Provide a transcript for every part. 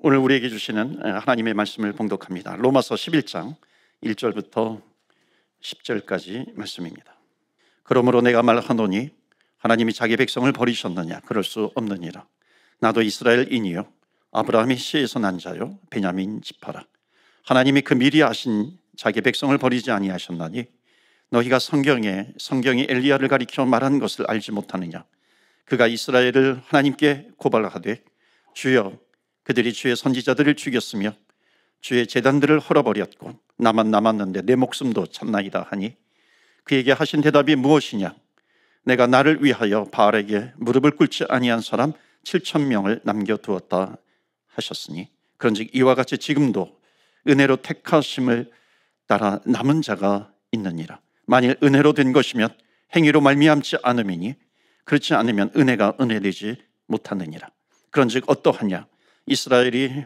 오늘 우리에게 주시는 하나님의 말씀을 봉독합니다. 로마서 11장 1절부터 10절까지 말씀입니다. 그러므로 내가 말하노니 하나님이 자기 백성을 버리셨느냐 그럴 수 없느니라. 나도 이스라엘인이요 아브라함이 씨에서 난 자요 베냐민 지파라. 하나님이 그 미리 아신 자기 백성을 버리지 아니하셨나니 너희가 성경에 성경이 엘리야를 가리켜 말한 것을 알지 못하느냐 그가 이스라엘을 하나님께 고발하되 주여 그들이 주의 선지자들을 죽였으며 주의 재단들을 헐어버렸고 나만 남았는데 내 목숨도 참나이다 하니 그에게 하신 대답이 무엇이냐 내가 나를 위하여 바알에게 무릎을 꿇지 아니한 사람 7천 명을 남겨 두었다 하셨으니 그런즉 이와 같이 지금도 은혜로 택하심을 따라 남은 자가 있느니라 만일 은혜로 된 것이면 행위로 말미암지 않음이니 그렇지 않으면 은혜가 은혜되지 못하느니라 그런즉 어떠하냐 이스라엘이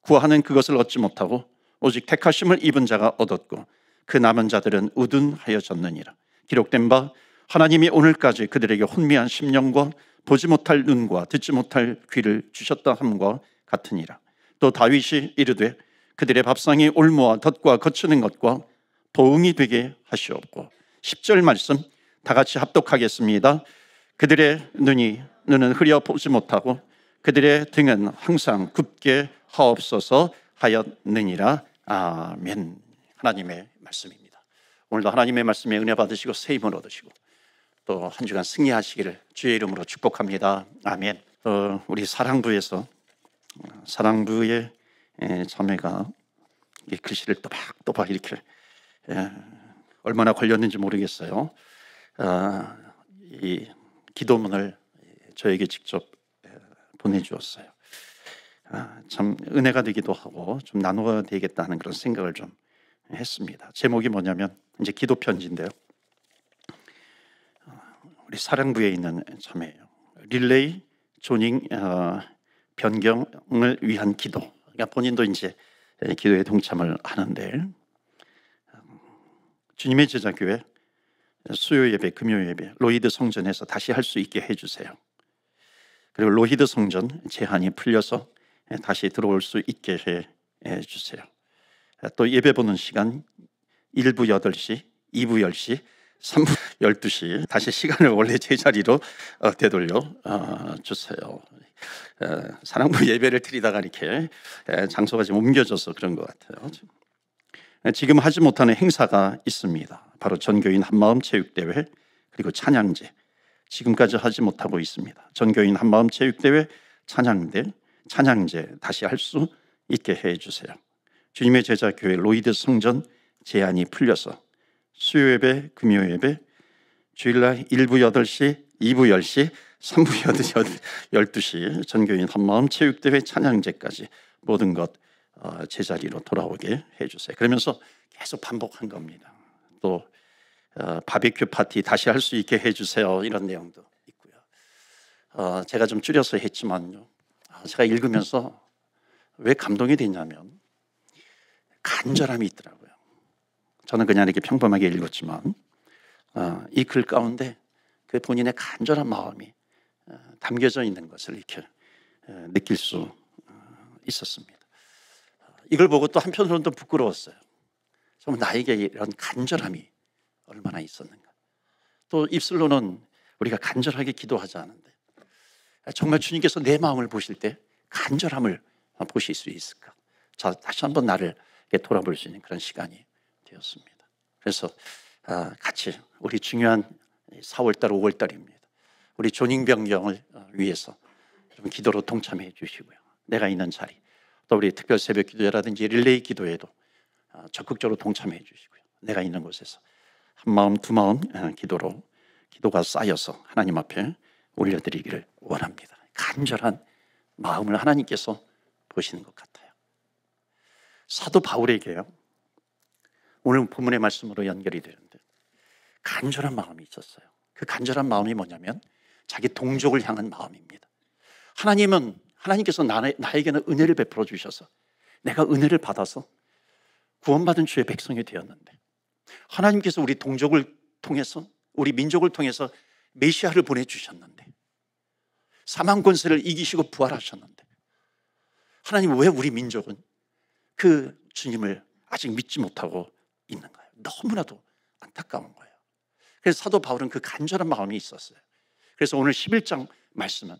구하는 그것을 얻지 못하고 오직 택하심을 입은 자가 얻었고 그 남은 자들은 우둔하여졌느니라. 기록된 바 하나님이 오늘까지 그들에게 혼미한 심령과 보지 못할 눈과 듣지 못할 귀를 주셨다 함과 같으니라. 또 다윗이 이르되 그들의 밥상이 올무와 덫과 거치는 것과 보응이 되게 하시옵고 10절 말씀 다 같이 합독하겠습니다. 그들의 눈이 눈은 흐려 보지 못하고 그들의 등은 항상 굳게 하옵소서 하였느니라. 아멘. 하나님의 말씀입니다. 오늘도 하나님의 말씀에 은혜 받으시고 새 힘을 얻으시고 또 한 주간 승리하시기를 주의 이름으로 축복합니다. 아멘. 또 어, 우리 사랑부에서 사랑부의 자매가 이 글씨를 또박또박 이렇게 얼마나 걸렸는지 모르겠어요. 아, 이 기도문을 저에게 직접 보내주었어요. 아, 참 은혜가 되기도 하고 좀 나누어야 되겠다 하는 그런 생각을 좀 했습니다. 제목이 뭐냐면 이제 기도 편지인데요. 아, 우리 사랑부에 있는 참예요. 릴레이 조닝 어, 변경을 위한 기도. 그러니까 본인도 이제 기도에 동참을 하는데 음, 주님의 제자교회 수요 예배, 금요 예배, 로이드 성전에서 다시 할 수 있게 해주세요. 그리고 로히드 성전 제한이 풀려서 다시 들어올 수 있게 해 주세요. 또 예배 보는 시간 1부 8시, 2부 10시, 3부 12시 다시 시간을 원래 제자리로 어, 되돌려 어, 주세요. 어, 사랑부 예배를 드리다가 이렇게 장소가 지 옮겨져서 그런 것 같아요. 지금 하지 못하는 행사가 있습니다. 바로 전교인 한마음 체육대회 그리고 찬양제 지금까지 하지 못하고 있습니다. 전교인 한마음 체육대회 찬양대 찬양제 다시 할 수 있게 해 주세요. 주님의 제자 교회 로이드 성전 제한이 풀려서 수요 예배, 금요 예배, 주일날 1부 8시, 2부 10시, 3부 8시, 12시 전교인 한마음 체육대회 찬양제까지 모든 것 어, 제자리로 돌아오게 해주세요. 그러면서 계속 반복한 겁니다. 또 어, 바베큐 파티 다시 할 수 있게 해주세요 이런 내용도 있고요. 어, 제가 좀 줄여서 했지만요. 아, 제가 읽으면서 왜 감동이 되냐면 간절함이 있더라고요. 저는 그냥 이렇게 평범하게 읽었지만 어, 이글 가운데 그 본인의 간절한 마음이 어, 담겨져 있는 것을 이렇게 어, 느낄 수 있었습니다. 이걸 보고 또 한편으로는 또 부끄러웠어요. 좀 나에게 이런 간절함이 얼마나 있었는가. 또 입술로는 우리가 간절하게 기도하지 않은데 정말 주님께서 내 마음을 보실 때 간절함을 보실 수 있을까? 자, 다시 한번 나를 돌아볼 수 있는 그런 시간이 되었습니다. 그래서 아, 같이 우리 중요한 4월달, 5월달입니다. 우리 존인변경을 어, 위해서 좀 기도로 동참해 주시고요. 내가 있는 자리, 또 우리 특별 새벽 기도회라든지 릴레이 기도에도 아, 적극적으로 동참해 주시고요. 내가 있는 곳에서 한 마음 두 마음 예, 기도로 기도가 쌓여서 하나님 앞에 올려드리기를 원합니다. 간절한 마음을 하나님께서 보시는 것 같아요. 사도 바울에게요. 오늘 본문의 말씀으로 연결이 되는데 간절한 마음이 있었어요. 그 간절한 마음이 뭐냐면 자기 동족을 향한 마음입니다. 하나님은 하나님께서 나, 나에게는 은혜를 베풀어 주셔서 내가 은혜를 받아서 구원받은 주의 백성이 되었는데 하나님께서 우리 동족을 통해서 우리 민족을 통해서 메시아를 보내주셨는데 사망 권세를 이기시고 부활하셨는데 하나님 왜 우리 민족은 그 주님을 아직 믿지 못하고 있는가요? 너무나도 안타까운 거예요. 그래서 사도 바울은 그 간절한 마음이 있었어요. 그래서 오늘 11장 말씀은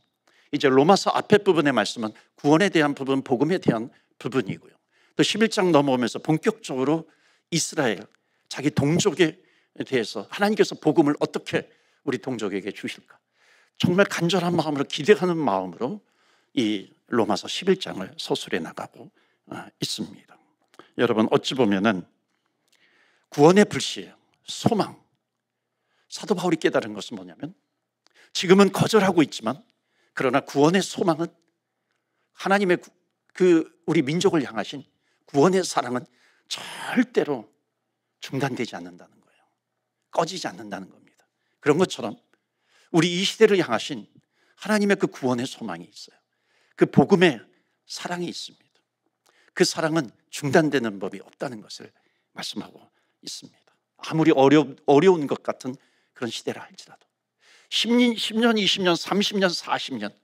이제 로마서 앞에 부분의 말씀은 구원에 대한 부분, 복음에 대한 부분이고요. 또 11장 넘어오면서 본격적으로 이스라엘 자기 동족에 대해서 하나님께서 복음을 어떻게 우리 동족에게 주실까? 정말 간절한 마음으로 기대하는 마음으로 이 로마서 11장을 서술해 나가고 어, 있습니다. 여러분 어찌 보면은 구원의 불시에 소망 사도 바울이 깨달은 것은 뭐냐면 지금은 거절하고 있지만 그러나 구원의 소망은 하나님의 그 우리 민족을 향하신 구원의 사랑은 절대로 중단되지 않는다는 거예요. 꺼지지 않는다는 겁니다. 그런 것처럼 우리 이 시대를 향하신 하나님의 그 구원의 소망이 있어요. 그 복음의 사랑이 있습니다. 그 사랑은 중단되는 법이 없다는 것을 말씀하고 있습니다. 아무리 어려, 어려운 것 같은 그런 시대라 할지라도 10년, 10년, 20년, 30년, 40년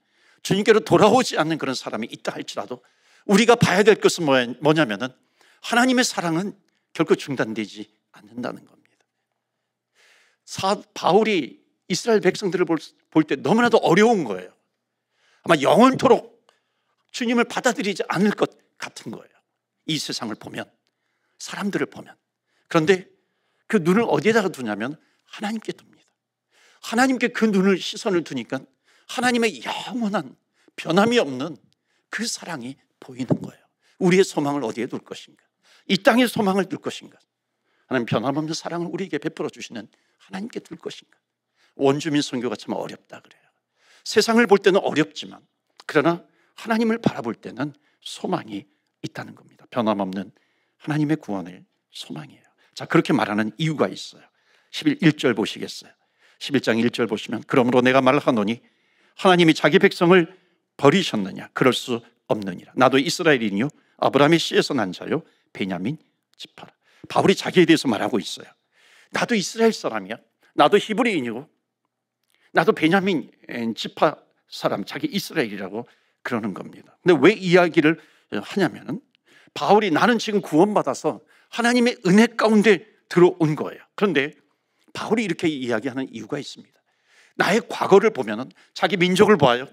주님께로 돌아오지 않는 그런 사람이 있다 할지라도 우리가 봐야 될 것은 뭐냐면은 하나님의 사랑은 결코 중단되지 않는다는 겁니다. 사, 바울이 이스라엘 백성들을 볼 때 너무나도 어려운 거예요. 아마 영원토록 주님을 받아들이지 않을 것 같은 거예요. 이 세상을 보면, 사람들을 보면. 그런데 그 눈을 어디에다가 두냐면 하나님께 둡니다. 하나님께 그 눈을 시선을 두니까 하나님의 영원한 변함이 없는 그 사랑이 보이는 거예요. 우리의 소망을 어디에 둘 것인가? 이 땅에 소망을 둘 것인가? 하나님 변함없는 사랑을 우리에게 베풀어 주시는 하나님께 둘 것인가? 원주민 선교가 참 어렵다 그래요. 세상을 볼 때는 어렵지만 그러나 하나님을 바라볼 때는 소망이 있다는 겁니다. 변함없는 하나님의 구원을 소망이에요. 자, 그렇게 말하는 이유가 있어요. 11, 1절 보시겠어요? 11장 1절 보시면 그러므로 내가 말하노니 하나님이 자기 백성을 버리셨느냐 그럴 수 없느니라. 나도 이스라엘이니요 아브라함의 씨에서 난 자요 베냐민 지파라. 바울이 자기에 대해서 말하고 있어요. 나도 이스라엘 사람이야. 나도 히브리인이고 나도 베냐민 지파 사람 자기 이스라엘이라고 그러는 겁니다. 근데 왜 이야기를 하냐면은 바울이 나는 지금 구원받아서 하나님의 은혜 가운데 들어온 거예요. 그런데 바울이 이렇게 이야기하는 이유가 있습니다. 나의 과거를 보면은 자기 민족을 봐요.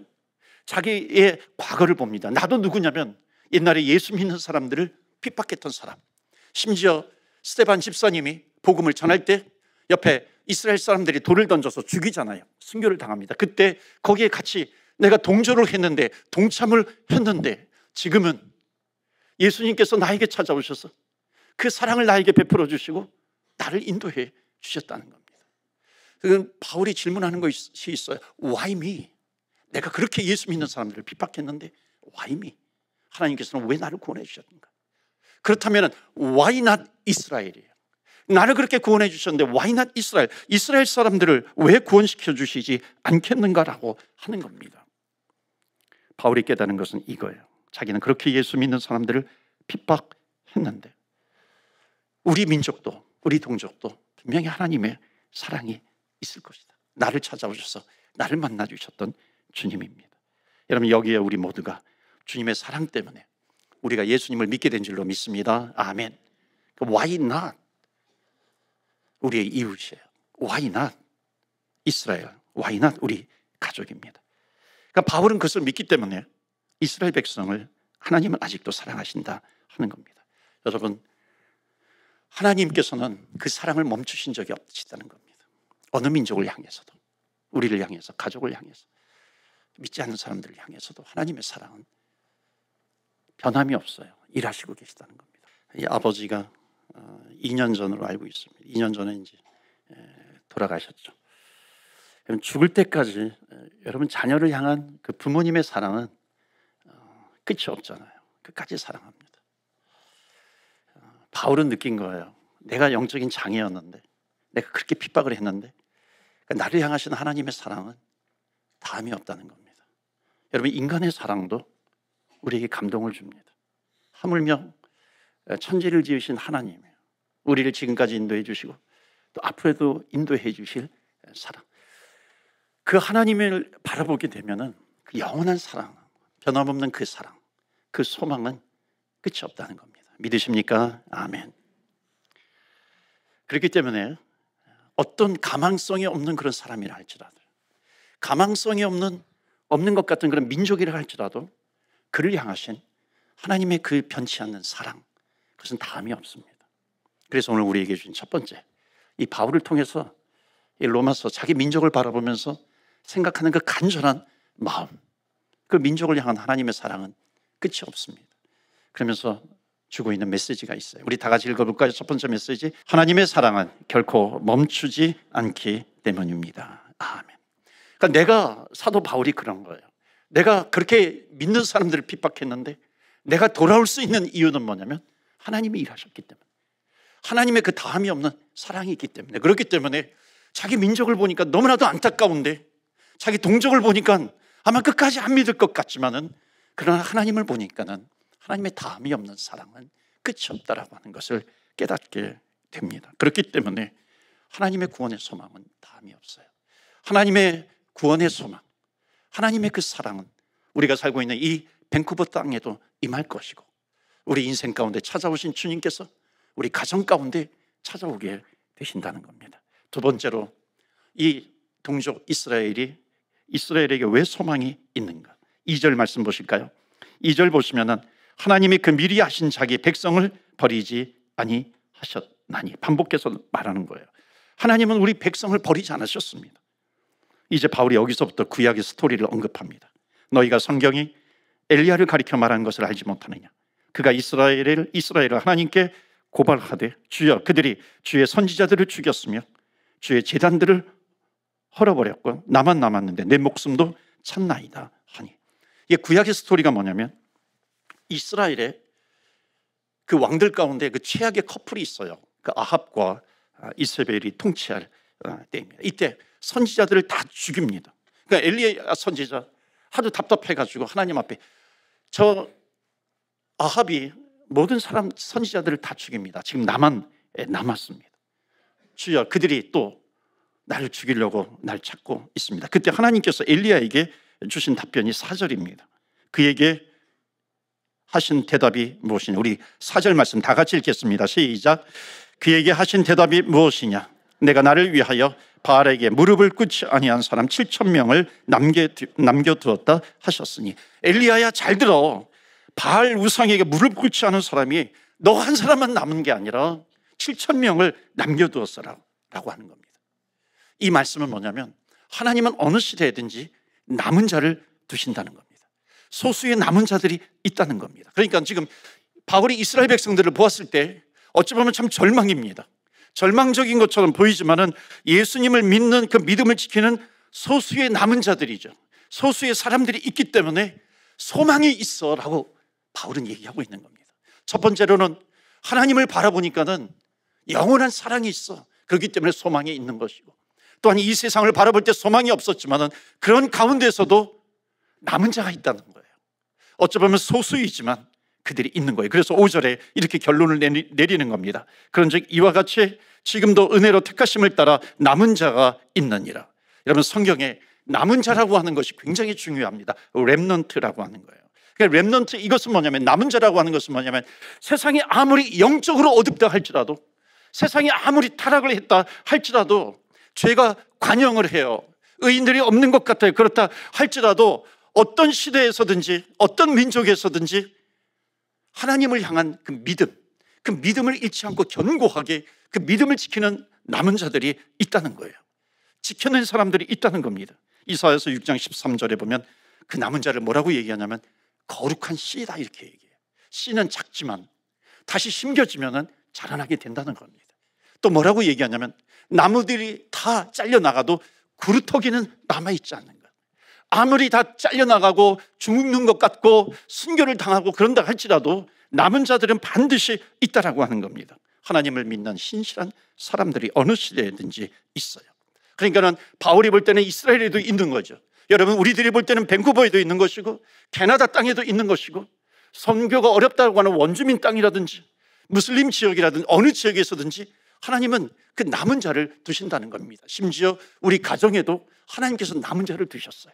자기의 과거를 봅니다. 나도 누구냐면 옛날에 예수 믿는 사람들을 핍박했던 사람. 심지어 스테반 집사님이 복음을 전할 때 옆에 이스라엘 사람들이 돌을 던져서 죽이잖아요. 순교를 당합니다. 그때 거기에 같이 내가 동조를 했는데 동참을 했는데 지금은 예수님께서 나에게 찾아오셔서 그 사랑을 나에게 베풀어 주시고 나를 인도해 주셨다는 겁니다. 그건 바울이 질문하는 것이 있어요. Why me? 내가 그렇게 예수 믿는 사람들을 핍박했는데 Why me? 하나님께서는 왜 나를 구원해 주셨는가? 그렇다면 why not 이스라엘이에요? 나를 그렇게 구원해 주셨는데 why not 이스라엘? 이스라엘 사람들을 왜 구원시켜 주시지 않겠는가라고 하는 겁니다. 바울이 깨닫는 것은 이거예요. 자기는 그렇게 예수 믿는 사람들을 핍박했는데 우리 민족도 우리 동족도 분명히 하나님의 사랑이 있을 것이다. 나를 찾아오셔서 나를 만나 주셨던 주님입니다. 여러분 여기에 우리 모두가 주님의 사랑 때문에 우리가 예수님을 믿게 된 줄로 믿습니다. 아멘. 그 why not? 우리의 이웃이에요. Why not? 이스라엘. Why not? 우리 가족입니다. 그러니까 바울은 그것을 믿기 때문에 이스라엘 백성을 하나님은 아직도 사랑하신다 하는 겁니다. 여러분, 하나님께서는 그 사랑을 멈추신 적이 없으시다는 겁니다. 어느 민족을 향해서도, 우리를 향해서, 가족을 향해서, 믿지 않는 사람들을 향해서도 하나님의 사랑은 변함이 없어요. 일하시고 계시다는 겁니다. 이 아버지가 2년 어, 전으로 알고 있습니다. 2년 전에 이제 돌아가셨죠. 죽을 때까지 여러분 자녀를 향한 그 부모님의 사랑은 어, 끝이 없잖아요. 끝까지 사랑합니다. 어, 바울은 느낀 거예요. 내가 영적인 장애였는데, 내가 그렇게 핍박을 했는데, 그러니까 나를 향하신 하나님의 사랑은 다음이 없다는 겁니다. 여러분 인간의 사랑도 우리에게 감동을 줍니다. 하물며 천지를 지으신 하나님, 우리를 지금까지 인도해 주시고 또 앞으로도 인도해 주실 사랑. 그 하나님을 바라보게 되면은 그 영원한 사랑, 변함없는 그 사랑, 그 소망은 끝이 없다는 겁니다. 믿으십니까? 아멘. 그렇기 때문에 어떤 가망성이 없는 그런 사람이라 할지라도 가망성이 없는 없는 것 같은 그런 민족이라 할지라도 그를 향하신 하나님의 그 변치 않는 사랑, 그것은 다음이 없습니다. 그래서 오늘 우리에게 주신 첫 번째, 이 바울을 통해서 이 로마서 자기 민족을 바라보면서 생각하는 그 간절한 마음, 그 민족을 향한 하나님의 사랑은 끝이 없습니다. 그러면서 주고 있는 메시지가 있어요. 우리 다 같이 읽어볼까요? 첫 번째 메시지. 하나님의 사랑은 결코 멈추지 않기 때문입니다. 아멘. 그러니까 내가 사도 바울이 그런 거예요. 내가 그렇게 믿는 사람들을 핍박했는데 내가 돌아올 수 있는 이유는 뭐냐면 하나님이 일하셨기 때문에 하나님의 그 다함이 없는 사랑이 있기 때문에 그렇기 때문에 자기 민족을 보니까 너무나도 안타까운데 자기 동족을 보니까 아마 끝까지 안 믿을 것 같지만은 그러나 하나님을 보니까는 하나님의 다함이 없는 사랑은 끝이 없다라고 하는 것을 깨닫게 됩니다. 그렇기 때문에 하나님의 구원의 소망은 다함이 없어요. 하나님의 구원의 소망, 하나님의 그 사랑은 우리가 살고 있는 이 밴쿠버 땅에도 임할 것이고 우리 인생 가운데 찾아오신 주님께서 우리 가정 가운데 찾아오게 되신다는 겁니다. 두 번째로 이 동족 이스라엘이 이스라엘에게 왜 소망이 있는가? 2절 말씀 보실까요? 2절 보시면은 하나님이 그 미리 하신 자기 백성을 버리지 아니하셨나니 반복해서 말하는 거예요. 하나님은 우리 백성을 버리지 않으셨습니다. 이제 바울이 여기서부터 구약의 스토리를 언급합니다. 너희가 성경이 엘리야를 가리켜 말한 것을 알지 못하느냐? 그가 이스라엘을 이스라엘을 하나님께 고발하되 주여 그들이 주의 선지자들을 죽였으며 주의 재단들을 헐어버렸고 나만 남았는데 내 목숨도 찬나이다 하니 이게 구약의 스토리가 뭐냐면 이스라엘의 그 왕들 가운데 그 최악의 커플이 있어요. 그 아합과 아, 이세벨이 통치할 어, 때입니다. 이때 선지자들을 다 죽입니다. 그러니까 엘리야 선지자 하도 답답해가지고 하나님 앞에 저 아합이 모든 사람 선지자들을 다 죽입니다. 지금 나만 예, 남았습니다. 주여 그들이 또 나를 죽이려고 날 찾고 있습니다. 그때 하나님께서 엘리야에게 주신 답변이 4절입니다. 그에게 하신 대답이 무엇이냐? 우리 4절 말씀 다 같이 읽겠습니다. 시작. 그에게 하신 대답이 무엇이냐? 내가 나를 위하여 바알에게 무릎을 꿇지 아니한 사람 7천 명을 남겨 두었다 하셨으니 엘리야야 잘 들어 바알 우상에게 무릎 꿇지 않은 사람이 너 한 사람만 남은 게 아니라 7천 명을 남겨 두었어라고 하는 겁니다. 이 말씀은 뭐냐면 하나님은 어느 시대든지 남은 자를 두신다는 겁니다. 소수의 남은 자들이 있다는 겁니다. 그러니까 지금 바울이 이스라엘 백성들을 보았을 때 어찌 보면 참 절망입니다. 절망적인 것처럼 보이지만은 예수님을 믿는 그 믿음을 지키는 소수의 남은 자들이죠. 소수의 사람들이 있기 때문에 소망이 있어라고 바울은 얘기하고 있는 겁니다. 첫 번째로는 하나님을 바라보니까는 영원한 사랑이 있어. 그렇기 때문에 소망이 있는 것이고 또한 이 세상을 바라볼 때 소망이 없었지만은 그런 가운데서도 남은 자가 있다는 거예요. 어쩌면 소수이지만 그들이 있는 거예요. 그래서 5절에 이렇게 결론을 내리는 겁니다. 그런즉 이와 같이 지금도 은혜로 택하심을 따라 남은 자가 있느니라. 여러분 성경에 남은 자라고 하는 것이 굉장히 중요합니다. 렘넌트라고 하는 거예요. 그러니까 렘넌트 이것은 뭐냐면 남은 자라고 하는 것은 뭐냐면 세상이 아무리 영적으로 어둡다 할지라도 세상이 아무리 타락을 했다 할지라도 죄가 관영을 해요. 의인들이 없는 것 같아요. 그렇다 할지라도 어떤 시대에서든지 어떤 민족에서든지 하나님을 향한 그 믿음, 그 믿음을 잃지 않고 견고하게 그 믿음을 지키는 남은 자들이 있다는 거예요. 지켜낸 사람들이 있다는 겁니다. 이사야서 6장 13절에 보면 그 남은 자를 뭐라고 얘기하냐면 거룩한 씨다 이렇게 얘기해요. 씨는 작지만 다시 심겨지면 자라나게 된다는 겁니다. 또 뭐라고 얘기하냐면 나무들이 다 잘려 나가도 구루터기는 남아 있지 않는 아무리 다 잘려나가고 죽는 것 같고 순교를 당하고 그런다 할지라도 남은 자들은 반드시 있다라고 하는 겁니다. 하나님을 믿는 신실한 사람들이 어느 시대든지 있어요. 그러니까는 바울이 볼 때는 이스라엘에도 있는 거죠. 여러분 우리들이 볼 때는 밴쿠버에도 있는 것이고 캐나다 땅에도 있는 것이고 선교가 어렵다고 하는 원주민 땅이라든지 무슬림 지역이라든지 어느 지역에서든지 하나님은 그 남은 자를 두신다는 겁니다. 심지어 우리 가정에도 하나님께서 남은 자를 두셨어요.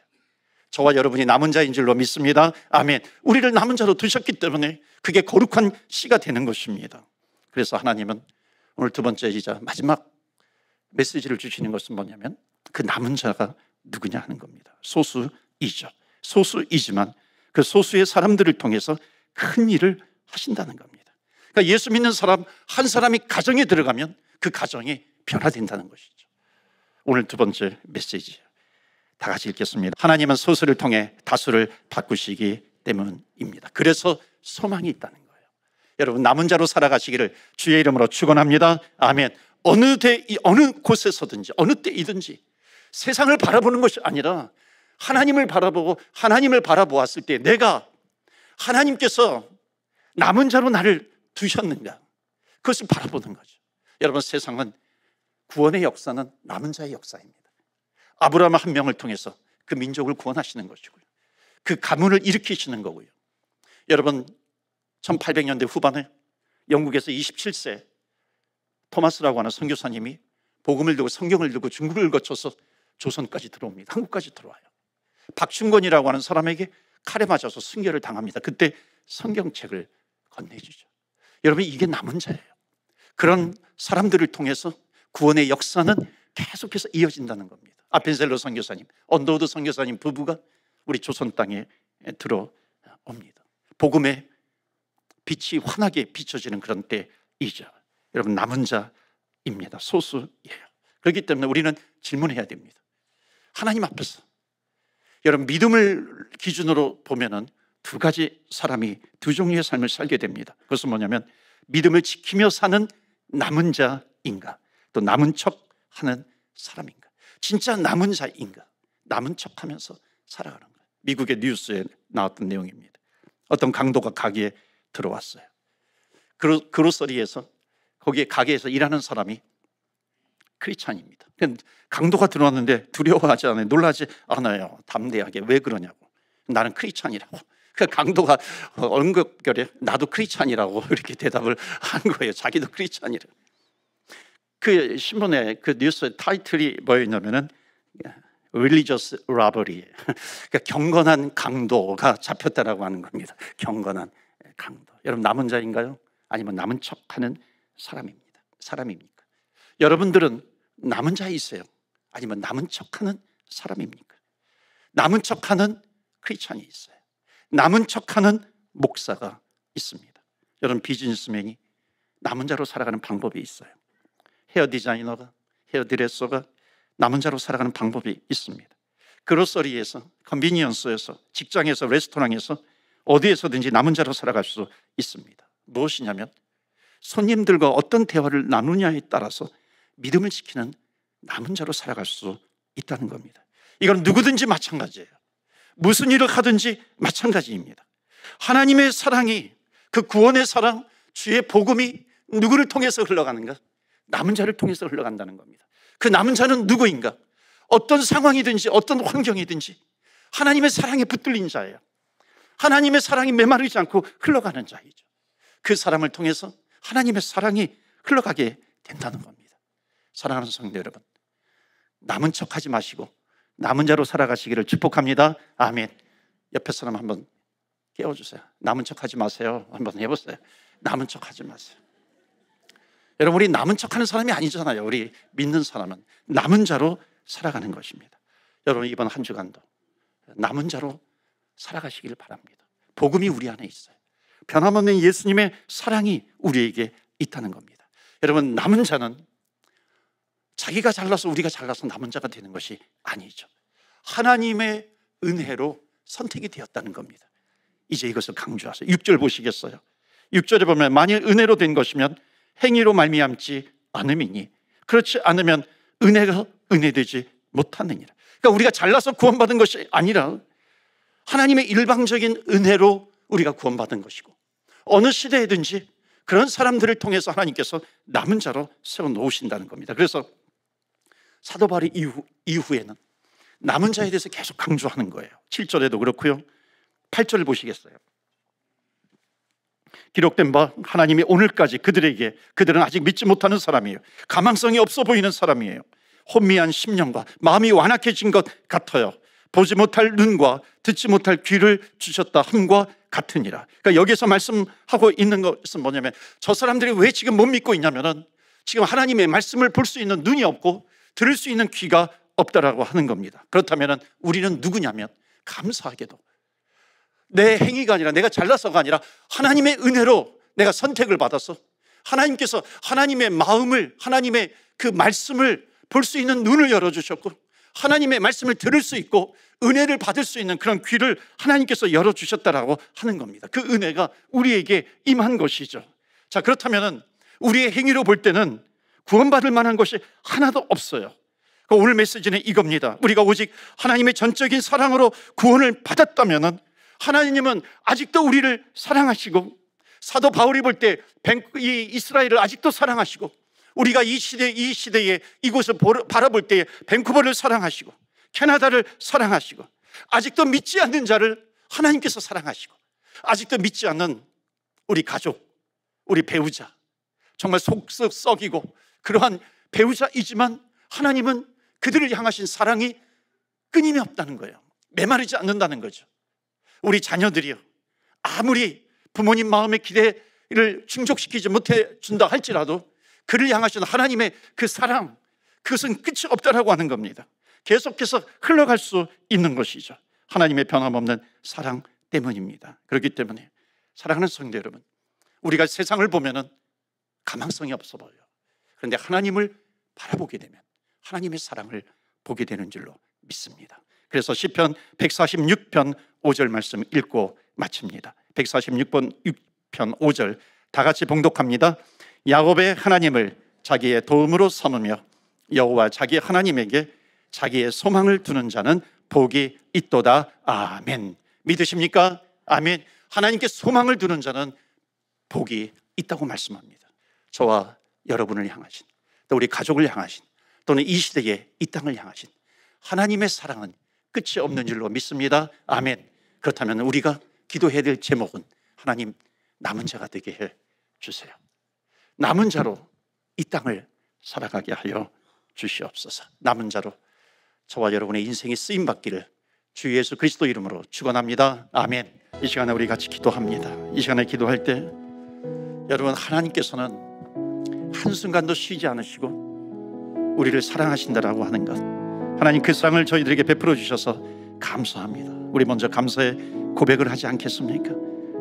저와 여러분이 남은 자인 줄로 믿습니다. 아멘. 우리를 남은 자로 두셨기 때문에 그게 거룩한 씨가 되는 것입니다. 그래서 하나님은 오늘 두 번째이자 마지막 메시지를 주시는 것은 뭐냐면 그 남은 자가 누구냐 하는 겁니다. 소수이죠. 소수이지만 그 소수의 사람들을 통해서 큰 일을 하신다는 겁니다. 그러니까 예수 믿는 사람 한 사람이 가정에 들어가면 그 가정이 변화된다는 것이죠. 오늘 두 번째 메시지. 다 같이 읽겠습니다. 하나님은 소수를 통해 다수를 바꾸시기 때문입니다. 그래서 소망이 있다는 거예요. 여러분 남은 자로 살아가시기를 주의 이름으로 축원합니다. 아멘. 어느 때 어느 곳에서든지 어느 때이든지 세상을 바라보는 것이 아니라 하나님을 바라보고 하나님을 바라보았을 때 내가 하나님께서 남은 자로 나를 두셨는가 그것을 바라보는 거죠. 여러분 세상은 구원의 역사는 남은 자의 역사입니다. 아브라함 한 명을 통해서 그 민족을 구원하시는 것이고요. 그 가문을 일으키시는 거고요. 여러분, 1800년대 후반에 영국에서 27세 토마스라고 하는 선교사님이 복음을 들고 성경을 들고 중국을 거쳐서 조선까지 들어옵니다. 한국까지 들어와요. 박충권이라고 하는 사람에게 칼에 맞아서 승결을 당합니다. 그때 성경책을 건네주죠. 여러분, 이게 남은 자예요. 그런 사람들을 통해서 구원의 역사는 계속해서 이어진다는 겁니다. 아펜셀로 선교사님, 언더우드 선교사님 부부가 우리 조선 땅에 들어옵니다. 복음의 빛이 환하게 비춰지는 그런 때이죠. 여러분 남은 자입니다. 소수예요. 그렇기 때문에 우리는 질문해야 됩니다. 하나님 앞에서 여러분 믿음을 기준으로 보면은 두 가지 사람이 두 종류의 삶을 살게 됩니다. 그것은 뭐냐면 믿음을 지키며 사는 남은 자인가 또 남은 척 하는 사람인가. 진짜 남은 자인 가 남은 척 하면서 살아가는 거예요. 미국의 뉴스에 나왔던 내용입니다. 어떤 강도가 가게에 들어왔어요. 그로, 그로서리에서 거기에 가게에서 일하는 사람이 크리찬입니다. 강도가 들어왔는데 두려워하지 않아요. 놀라지 않아요. 담대하게 왜 그러냐고. 나는 크리찬이라고. 그 강도가 언급결에 어, 나도 크리찬이라고 이렇게 대답을 한 거예요. 자기도 크리찬이라고. 그 신문의 그 뉴스의 타이틀이 뭐였냐면은 religious robbery. 그러니까 경건한 강도가 잡혔다라고 하는 겁니다. 경건한 강도. 여러분 남은 자인가요? 아니면 남은 척하는 사람입니다. 사람입니까? 여러분들은 남은 자이세요? 아니면 남은 척하는 사람입니까? 남은 척하는 크리스천이 있어요. 남은 척하는 목사가 있습니다. 여러분 비즈니스맨이 남은 자로 살아가는 방법이 있어요. 헤어 디자이너가, 헤어 디레서가 남은 자로 살아가는 방법이 있습니다. 그로서리에서, 컨비니언스에서, 직장에서, 레스토랑에서 어디에서든지 남은 자로 살아갈 수 있습니다. 무엇이냐면 손님들과 어떤 대화를 나누냐에 따라서 믿음을 지키는 남은 자로 살아갈 수 있다는 겁니다. 이건 누구든지 마찬가지예요. 무슨 일을 하든지 마찬가지입니다. 하나님의 사랑이 그 구원의 사랑, 주의 복음이 누구를 통해서 흘러가는가? 남은 자를 통해서 흘러간다는 겁니다. 그 남은 자는 누구인가? 어떤 상황이든지 어떤 환경이든지 하나님의 사랑에 붙들린 자예요. 하나님의 사랑이 메마르지 않고 흘러가는 자이죠. 그 사람을 통해서 하나님의 사랑이 흘러가게 된다는 겁니다. 사랑하는 성도 여러분, 남은 척 하지 마시고 남은 자로 살아가시기를 축복합니다. 아멘. 옆에 사람 한번 깨워주세요. 남은 척 하지 마세요. 한번 해보세요. 남은 척 하지 마세요. 여러분, 우리 남은 척 하는 사람이 아니잖아요. 우리 믿는 사람은. 남은 자로 살아가는 것입니다. 여러분, 이번 한 주간도 남은 자로 살아가시길 바랍니다. 복음이 우리 안에 있어요. 변함없는 예수님의 사랑이 우리에게 있다는 겁니다. 여러분, 남은 자는 자기가 잘나서 우리가 잘나서 남은 자가 되는 것이 아니죠. 하나님의 은혜로 선택이 되었다는 겁니다. 이제 이것을 강조하세요. 6절 보시겠어요? 6절에 보면 만일 은혜로 된 것이면 행위로 말미암지 않음이니 그렇지 않으면 은혜가 은혜되지 못하느니라. 그러니까 우리가 잘나서 구원받은 것이 아니라 하나님의 일방적인 은혜로 우리가 구원받은 것이고 어느 시대에든지 그런 사람들을 통해서 하나님께서 남은 자로 세워 놓으신다는 겁니다. 그래서 사도 바리 이후, 이후에는 남은 자에 대해서 계속 강조하는 거예요. 7절에도 그렇고요. 8절을 보시겠어요. 기록된 바 하나님이 오늘까지 그들에게 그들은 아직 믿지 못하는 사람이에요. 가망성이 없어 보이는 사람이에요. 혼미한 심령과 마음이 완악해진 것 같아요. 보지 못할 눈과 듣지 못할 귀를 주셨다 함과 같으니라. 그러니까 여기서 말씀하고 있는 것은 뭐냐면 저 사람들이 왜 지금 못 믿고 있냐면은 지금 하나님의 말씀을 볼 수 있는 눈이 없고 들을 수 있는 귀가 없다라고 하는 겁니다. 그렇다면은 우리는 누구냐면 감사하게도 내 행위가 아니라 내가 잘나서가 아니라 하나님의 은혜로 내가 선택을 받았어. 하나님께서 하나님의 마음을, 하나님의 그 말씀을 볼 수 있는 눈을 열어주셨고, 하나님의 말씀을 들을 수 있고, 은혜를 받을 수 있는 그런 귀를 하나님께서 열어주셨다라고 하는 겁니다. 그 은혜가 우리에게 임한 것이죠. 자, 그렇다면은 우리의 행위로 볼 때는 구원받을 만한 것이 하나도 없어요. 그 오늘 메시지는 이겁니다. 우리가 오직 하나님의 전적인 사랑으로 구원을 받았다면은 하나님은 아직도 우리를 사랑하시고 사도 바울이 볼 때 이 이스라엘을 아직도 사랑하시고 우리가 이 시대 이 시대에 이곳을 바라볼 때에 밴쿠버를 사랑하시고 캐나다를 사랑하시고 아직도 믿지 않는 자를 하나님께서 사랑하시고 아직도 믿지 않는 우리 가족, 우리 배우자 정말 속썩 썩이고 그러한 배우자이지만 하나님은 그들을 향하신 사랑이 끊임이 없다는 거예요. 메마르지 않는다는 거죠. 우리 자녀들이요. 아무리 부모님 마음의 기대를 충족시키지 못해 준다 할지라도 그를 향하신 하나님의 그 사랑, 그것은 끝이 없다라고 하는 겁니다. 계속해서 흘러갈 수 있는 것이죠. 하나님의 변함없는 사랑 때문입니다. 그렇기 때문에 사랑하는 성대 여러분, 우리가 세상을 보면은 가망성이 없어 보여요. 그런데 하나님을 바라보게 되면 하나님의 사랑을 보게 되는 줄로 믿습니다. 그래서 시편 146편 5절 말씀 읽고 마칩니다. 146번 6편 5절 다 같이 봉독합니다. 야곱의 하나님을 자기의 도움으로 삼으며 여호와 자기 하나님에게 자기의 소망을 두는 자는 복이 있도다. 아멘. 믿으십니까? 아멘. 하나님께 소망을 두는 자는 복이 있다고 말씀합니다. 저와 여러분을 향하신, 또 우리 가족을 향하신, 또는 이 시대에 이 땅을 향하신 하나님의 사랑은 끝이 없는 줄로 믿습니다. 아멘. 그렇다면 우리가 기도해야 될 제목은 하나님 남은 자가 되게 해 주세요. 남은 자로 이 땅을 살아가게 하여 주시옵소서. 남은 자로 저와 여러분의 인생이 쓰임 받기를 주 예수 그리스도 이름으로 축원합니다. 아멘. 이 시간에 우리 같이 기도합니다. 이 시간에 기도할 때 여러분 하나님께서는 한순간도 쉬지 않으시고 우리를 사랑하신다라고 하는 것 하나님 그사을 저희들에게 베풀어 주셔서 감사합니다. 우리 먼저 감사의 고백을 하지 않겠습니까?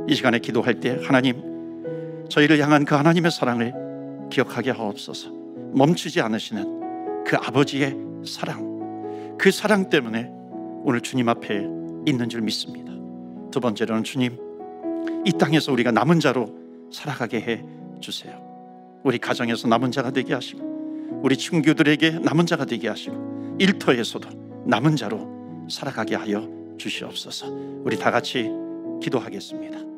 이 시간에 기도할 때 하나님 저희를 향한 그 하나님의 사랑을 기억하게 하옵소서. 멈추지 않으시는 그 아버지의 사랑. 그 사랑 때문에 오늘 주님 앞에 있는 줄 믿습니다. 두 번째로는 주님 이 땅에서 우리가 남은 자로 살아가게 해 주세요. 우리 가정에서 남은 자가 되게 하시고 우리 친구들에게 남은 자가 되게 하시고 일터에서도 남은 자로 살아가게 하여 주시옵소서. 우리 다 같이 기도하겠습니다.